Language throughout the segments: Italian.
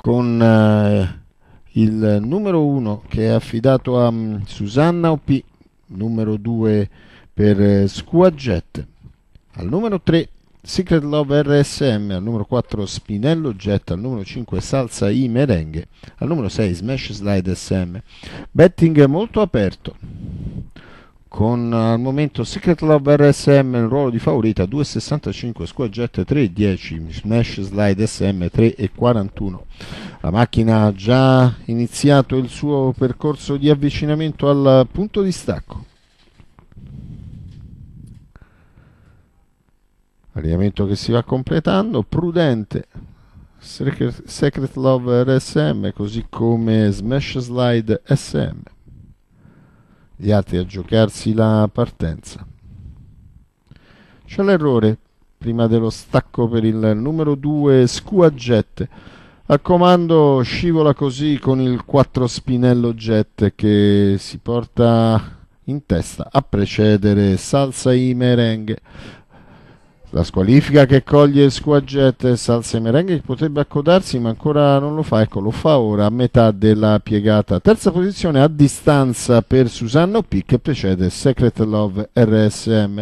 con eh, il numero 1 che è affidato a mm, Susanna OP, numero 2 per eh, Squadjet, al numero 3 Secret Love RSM, al numero 4 Spinello Jet, al numero 5 Salsa I Merenghe, al numero 6 Smash Slide SM. Betting molto aperto con al momento Secret Love RSM in ruolo di favorita 2,65 Squad Jet 3,10 Smash Slide SM 3,41 la macchina ha già iniziato il suo percorso di avvicinamento al punto di stacco allineamento che si va completando prudente Secret, Secret Love RSM così come Smash Slide SM gli altri a giocarsi la partenza. C'è l'errore prima dello stacco per il numero 2 Scuaggette. Al comando scivola così con il 4 Spinello Jet che si porta in testa a precedere Salsa i Merengue la squalifica che coglie Squagget Salsa e Merengue che potrebbe accodarsi ma ancora non lo fa, ecco lo fa ora a metà della piegata. Terza posizione a distanza per Susanna P che precede Secret Love RSM.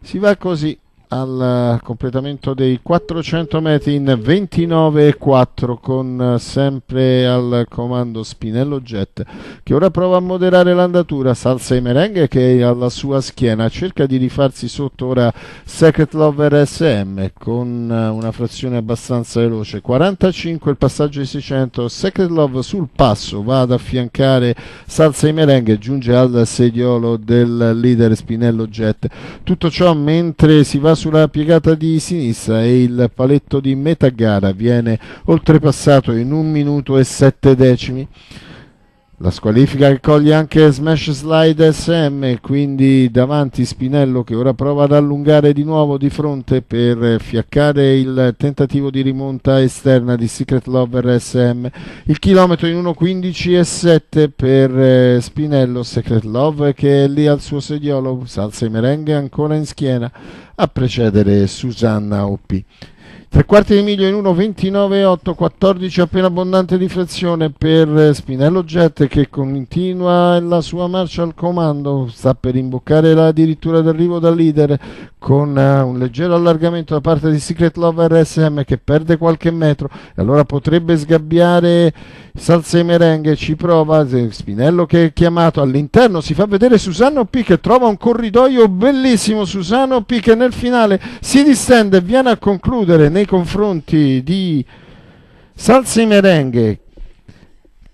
Si va così al eh, completamento dei 400 metri in 29,4 con eh, sempre al comando Spinello Jet che ora prova a moderare l'andatura Salsa e Merengue che è alla sua schiena cerca di rifarsi sotto ora Secret Lover SM con eh, una frazione abbastanza veloce 45 il passaggio di 600 Secret Love sul passo va ad affiancare Salsa e Merengue giunge al sediolo del leader Spinello Jet tutto ciò mentre si va sulla piegata di sinistra e il paletto di metà gara viene oltrepassato in un minuto e sette decimi. La squalifica che coglie anche Smash Slide SM, quindi davanti Spinello che ora prova ad allungare di nuovo di fronte per fiaccare il tentativo di rimonta esterna di Secret Lover SM. Il chilometro in 1.15 e 7 per eh, Spinello, Secret Love che è lì al suo sediolo, salsa i merenghe ancora in schiena a precedere Susanna Oppi. Tre quarti di miglio in 1,29,8, 14 appena abbondante di frazione per eh, Spinello Jet che continua la sua marcia al comando, sta per imboccare la dirittura d'arrivo dal leader con uh, un leggero allargamento da parte di Secret Love RSM che perde qualche metro e allora potrebbe sgabbiare Salse Merenghe, ci prova eh, Spinello che è chiamato all'interno, si fa vedere Susano P che trova un corridoio bellissimo, Susano P che nel finale si distende e viene a concludere nei confronti di Salsi Merenghe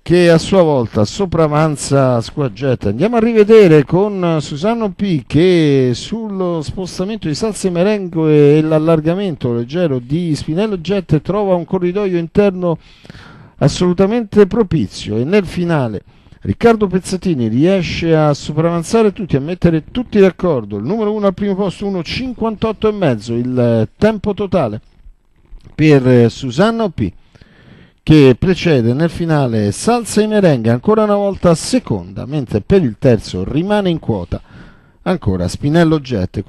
che a sua volta sopravanza Squaggetta. Andiamo a rivedere con Susanno P che sullo spostamento di Salsi Merengo e l'allargamento leggero di Spinello Jet trova un corridoio interno assolutamente propizio e nel finale Riccardo Pezzatini riesce a sopravanzare tutti, a mettere tutti d'accordo. Il numero 1 al primo posto, 1,58 e mezzo, il tempo totale per eh, Susanna P che precede nel finale Salsa e Merengue ancora una volta seconda, mentre per il terzo rimane in quota ancora Spinello Jet.